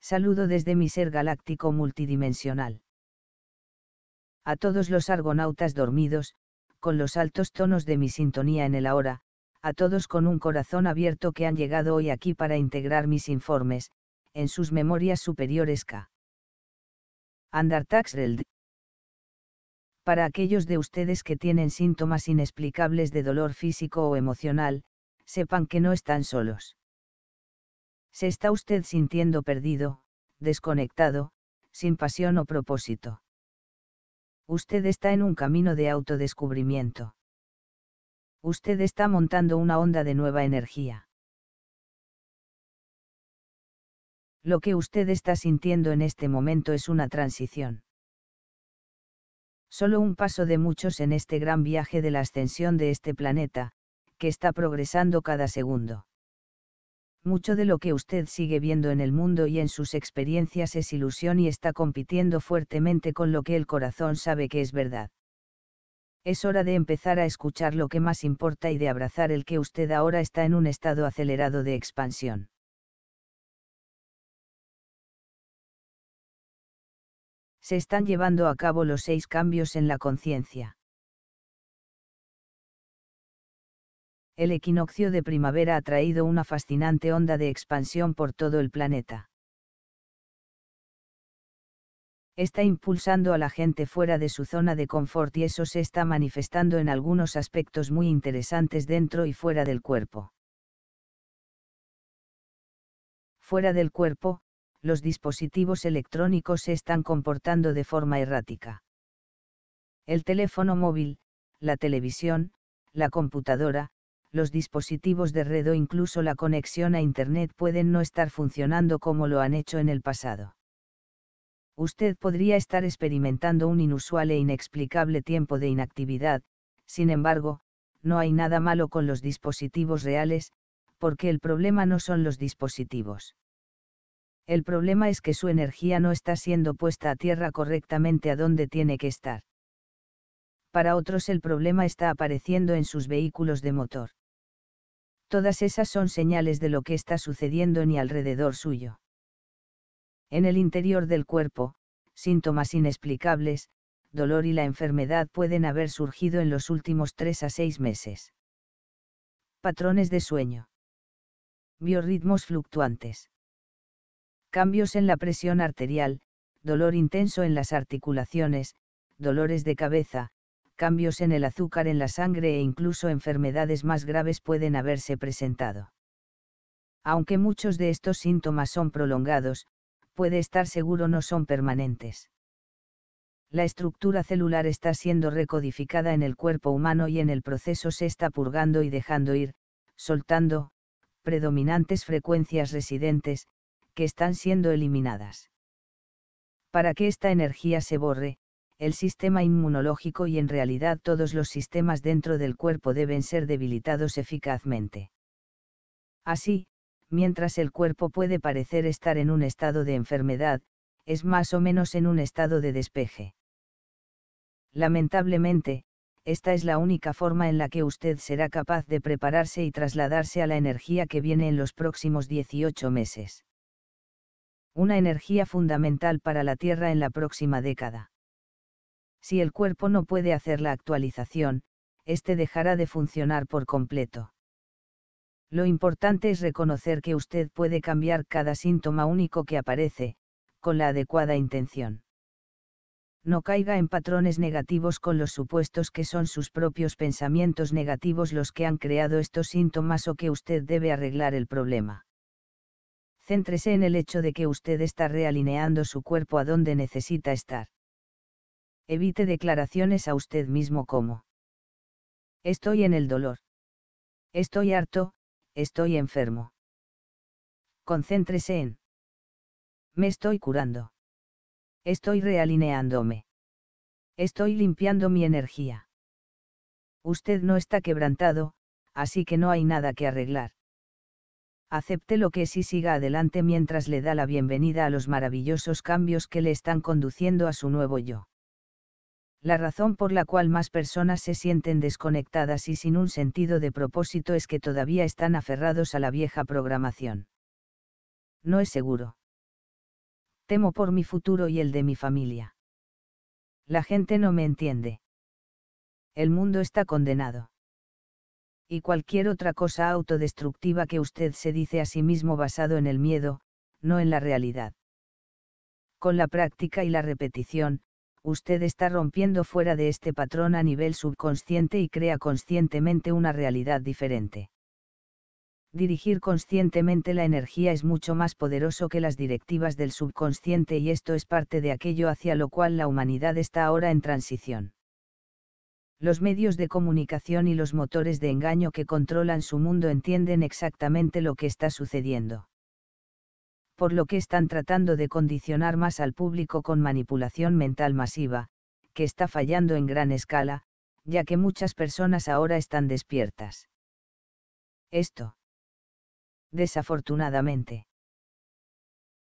saludo desde mi ser galáctico multidimensional. A todos los argonautas dormidos, con los altos tonos de mi sintonía en el ahora, a todos con un corazón abierto que han llegado hoy aquí para integrar mis informes, en sus memorias superiores K. Andartaxreld. Para aquellos de ustedes que tienen síntomas inexplicables de dolor físico o emocional, sepan que no están solos. Se está usted sintiendo perdido, desconectado, sin pasión o propósito. Usted está en un camino de autodescubrimiento. Usted está montando una onda de nueva energía. Lo que usted está sintiendo en este momento es una transición. Solo un paso de muchos en este gran viaje de la ascensión de este planeta, que está progresando cada segundo. Mucho de lo que usted sigue viendo en el mundo y en sus experiencias es ilusión y está compitiendo fuertemente con lo que el corazón sabe que es verdad. Es hora de empezar a escuchar lo que más importa y de abrazar el que usted ahora está en un estado acelerado de expansión. Se están llevando a cabo los seis cambios en la conciencia. el equinoccio de primavera ha traído una fascinante onda de expansión por todo el planeta. Está impulsando a la gente fuera de su zona de confort y eso se está manifestando en algunos aspectos muy interesantes dentro y fuera del cuerpo. Fuera del cuerpo, los dispositivos electrónicos se están comportando de forma errática. El teléfono móvil, la televisión, la computadora, los dispositivos de red o incluso la conexión a Internet pueden no estar funcionando como lo han hecho en el pasado. Usted podría estar experimentando un inusual e inexplicable tiempo de inactividad, sin embargo, no hay nada malo con los dispositivos reales, porque el problema no son los dispositivos. El problema es que su energía no está siendo puesta a tierra correctamente a donde tiene que estar. Para otros el problema está apareciendo en sus vehículos de motor todas esas son señales de lo que está sucediendo en y alrededor suyo. En el interior del cuerpo, síntomas inexplicables, dolor y la enfermedad pueden haber surgido en los últimos tres a seis meses. Patrones de sueño. Biorritmos fluctuantes. Cambios en la presión arterial, dolor intenso en las articulaciones, dolores de cabeza, cambios en el azúcar en la sangre e incluso enfermedades más graves pueden haberse presentado. Aunque muchos de estos síntomas son prolongados, puede estar seguro no son permanentes. La estructura celular está siendo recodificada en el cuerpo humano y en el proceso se está purgando y dejando ir, soltando, predominantes frecuencias residentes, que están siendo eliminadas. Para que esta energía se borre, el sistema inmunológico y en realidad todos los sistemas dentro del cuerpo deben ser debilitados eficazmente. Así, mientras el cuerpo puede parecer estar en un estado de enfermedad, es más o menos en un estado de despeje. Lamentablemente, esta es la única forma en la que usted será capaz de prepararse y trasladarse a la energía que viene en los próximos 18 meses. Una energía fundamental para la Tierra en la próxima década si el cuerpo no puede hacer la actualización, este dejará de funcionar por completo. Lo importante es reconocer que usted puede cambiar cada síntoma único que aparece, con la adecuada intención. No caiga en patrones negativos con los supuestos que son sus propios pensamientos negativos los que han creado estos síntomas o que usted debe arreglar el problema. Céntrese en el hecho de que usted está realineando su cuerpo a donde necesita estar evite declaraciones a usted mismo como Estoy en el dolor. Estoy harto, estoy enfermo. Concéntrese en Me estoy curando. Estoy realineándome. Estoy limpiando mi energía. Usted no está quebrantado, así que no hay nada que arreglar. Acepte lo que sí siga adelante mientras le da la bienvenida a los maravillosos cambios que le están conduciendo a su nuevo yo. La razón por la cual más personas se sienten desconectadas y sin un sentido de propósito es que todavía están aferrados a la vieja programación. No es seguro. Temo por mi futuro y el de mi familia. La gente no me entiende. El mundo está condenado. Y cualquier otra cosa autodestructiva que usted se dice a sí mismo basado en el miedo, no en la realidad. Con la práctica y la repetición, usted está rompiendo fuera de este patrón a nivel subconsciente y crea conscientemente una realidad diferente. Dirigir conscientemente la energía es mucho más poderoso que las directivas del subconsciente y esto es parte de aquello hacia lo cual la humanidad está ahora en transición. Los medios de comunicación y los motores de engaño que controlan su mundo entienden exactamente lo que está sucediendo por lo que están tratando de condicionar más al público con manipulación mental masiva, que está fallando en gran escala, ya que muchas personas ahora están despiertas. Esto. Desafortunadamente.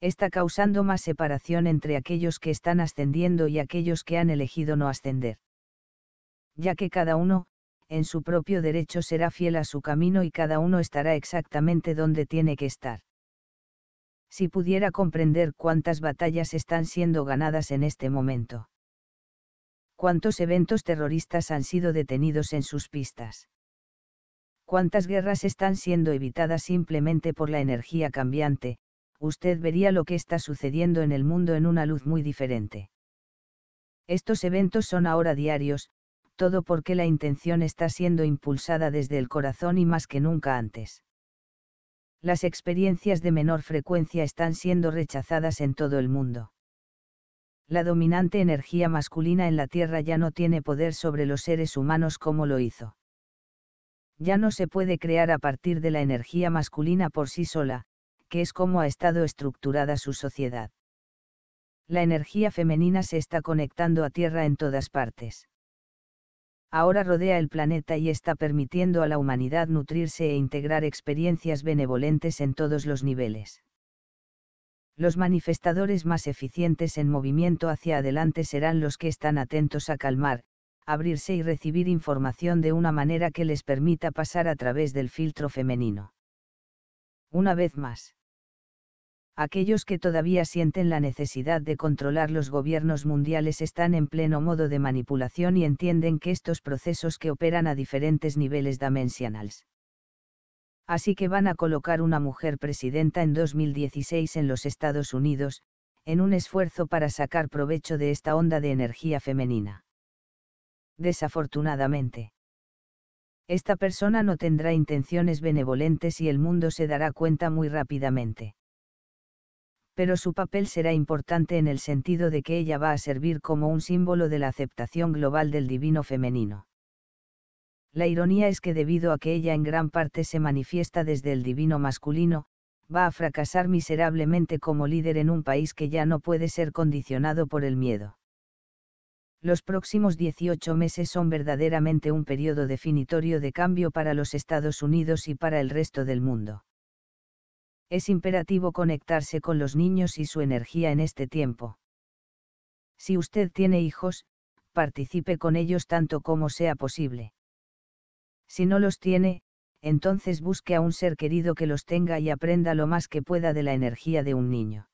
Está causando más separación entre aquellos que están ascendiendo y aquellos que han elegido no ascender. Ya que cada uno, en su propio derecho será fiel a su camino y cada uno estará exactamente donde tiene que estar si pudiera comprender cuántas batallas están siendo ganadas en este momento. Cuántos eventos terroristas han sido detenidos en sus pistas. Cuántas guerras están siendo evitadas simplemente por la energía cambiante, usted vería lo que está sucediendo en el mundo en una luz muy diferente. Estos eventos son ahora diarios, todo porque la intención está siendo impulsada desde el corazón y más que nunca antes las experiencias de menor frecuencia están siendo rechazadas en todo el mundo. La dominante energía masculina en la Tierra ya no tiene poder sobre los seres humanos como lo hizo. Ya no se puede crear a partir de la energía masculina por sí sola, que es como ha estado estructurada su sociedad. La energía femenina se está conectando a Tierra en todas partes ahora rodea el planeta y está permitiendo a la humanidad nutrirse e integrar experiencias benevolentes en todos los niveles. Los manifestadores más eficientes en movimiento hacia adelante serán los que están atentos a calmar, abrirse y recibir información de una manera que les permita pasar a través del filtro femenino. Una vez más aquellos que todavía sienten la necesidad de controlar los gobiernos mundiales están en pleno modo de manipulación y entienden que estos procesos que operan a diferentes niveles dimensionales. Así que van a colocar una mujer presidenta en 2016 en los Estados Unidos, en un esfuerzo para sacar provecho de esta onda de energía femenina. Desafortunadamente. Esta persona no tendrá intenciones benevolentes y el mundo se dará cuenta muy rápidamente pero su papel será importante en el sentido de que ella va a servir como un símbolo de la aceptación global del divino femenino. La ironía es que debido a que ella en gran parte se manifiesta desde el divino masculino, va a fracasar miserablemente como líder en un país que ya no puede ser condicionado por el miedo. Los próximos 18 meses son verdaderamente un periodo definitorio de cambio para los Estados Unidos y para el resto del mundo es imperativo conectarse con los niños y su energía en este tiempo. Si usted tiene hijos, participe con ellos tanto como sea posible. Si no los tiene, entonces busque a un ser querido que los tenga y aprenda lo más que pueda de la energía de un niño.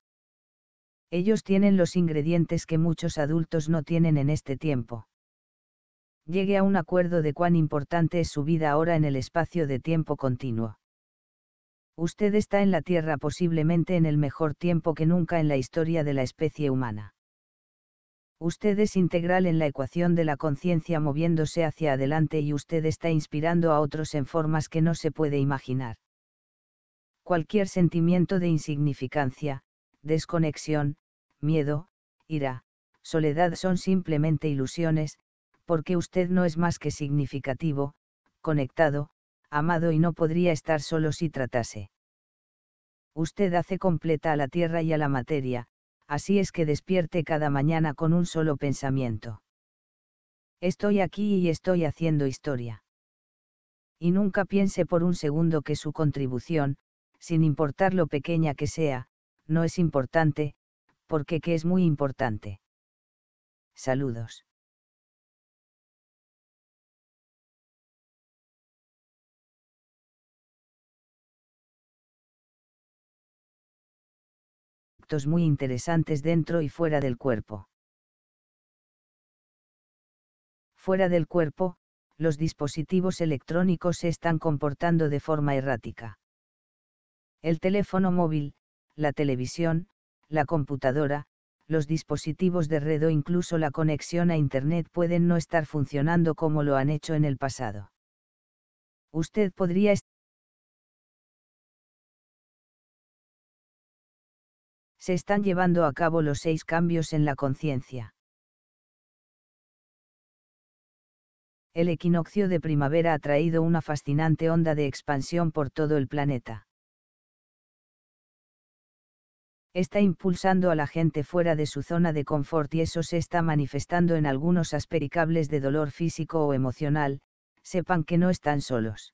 Ellos tienen los ingredientes que muchos adultos no tienen en este tiempo. Llegue a un acuerdo de cuán importante es su vida ahora en el espacio de tiempo continuo usted está en la Tierra posiblemente en el mejor tiempo que nunca en la historia de la especie humana. Usted es integral en la ecuación de la conciencia moviéndose hacia adelante y usted está inspirando a otros en formas que no se puede imaginar. Cualquier sentimiento de insignificancia, desconexión, miedo, ira, soledad son simplemente ilusiones, porque usted no es más que significativo, conectado, amado y no podría estar solo si tratase. Usted hace completa a la tierra y a la materia, así es que despierte cada mañana con un solo pensamiento. Estoy aquí y estoy haciendo historia. Y nunca piense por un segundo que su contribución, sin importar lo pequeña que sea, no es importante, porque que es muy importante. Saludos. muy interesantes dentro y fuera del cuerpo. Fuera del cuerpo, los dispositivos electrónicos se están comportando de forma errática. El teléfono móvil, la televisión, la computadora, los dispositivos de red o incluso la conexión a Internet pueden no estar funcionando como lo han hecho en el pasado. Usted podría estar se están llevando a cabo los seis cambios en la conciencia. El equinoccio de primavera ha traído una fascinante onda de expansión por todo el planeta. Está impulsando a la gente fuera de su zona de confort y eso se está manifestando en algunos aspericables de dolor físico o emocional, sepan que no están solos.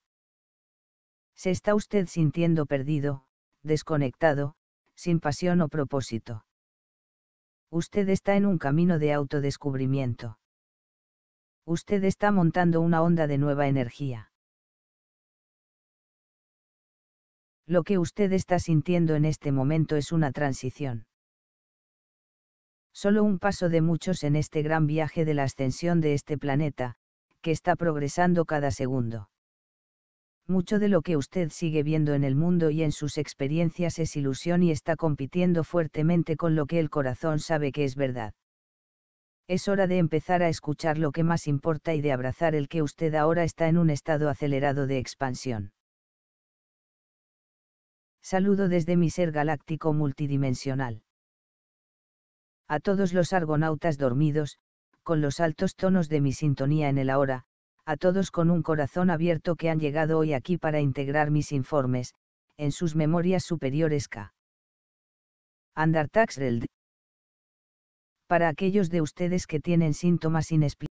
¿Se está usted sintiendo perdido, desconectado, sin pasión o propósito. Usted está en un camino de autodescubrimiento. Usted está montando una onda de nueva energía. Lo que usted está sintiendo en este momento es una transición. Solo un paso de muchos en este gran viaje de la ascensión de este planeta, que está progresando cada segundo mucho de lo que usted sigue viendo en el mundo y en sus experiencias es ilusión y está compitiendo fuertemente con lo que el corazón sabe que es verdad. Es hora de empezar a escuchar lo que más importa y de abrazar el que usted ahora está en un estado acelerado de expansión. Saludo desde mi ser galáctico multidimensional. A todos los argonautas dormidos, con los altos tonos de mi sintonía en el ahora, a todos con un corazón abierto que han llegado hoy aquí para integrar mis informes, en sus memorias superiores K. Andartaxreld. Para aquellos de ustedes que tienen síntomas inexplicables,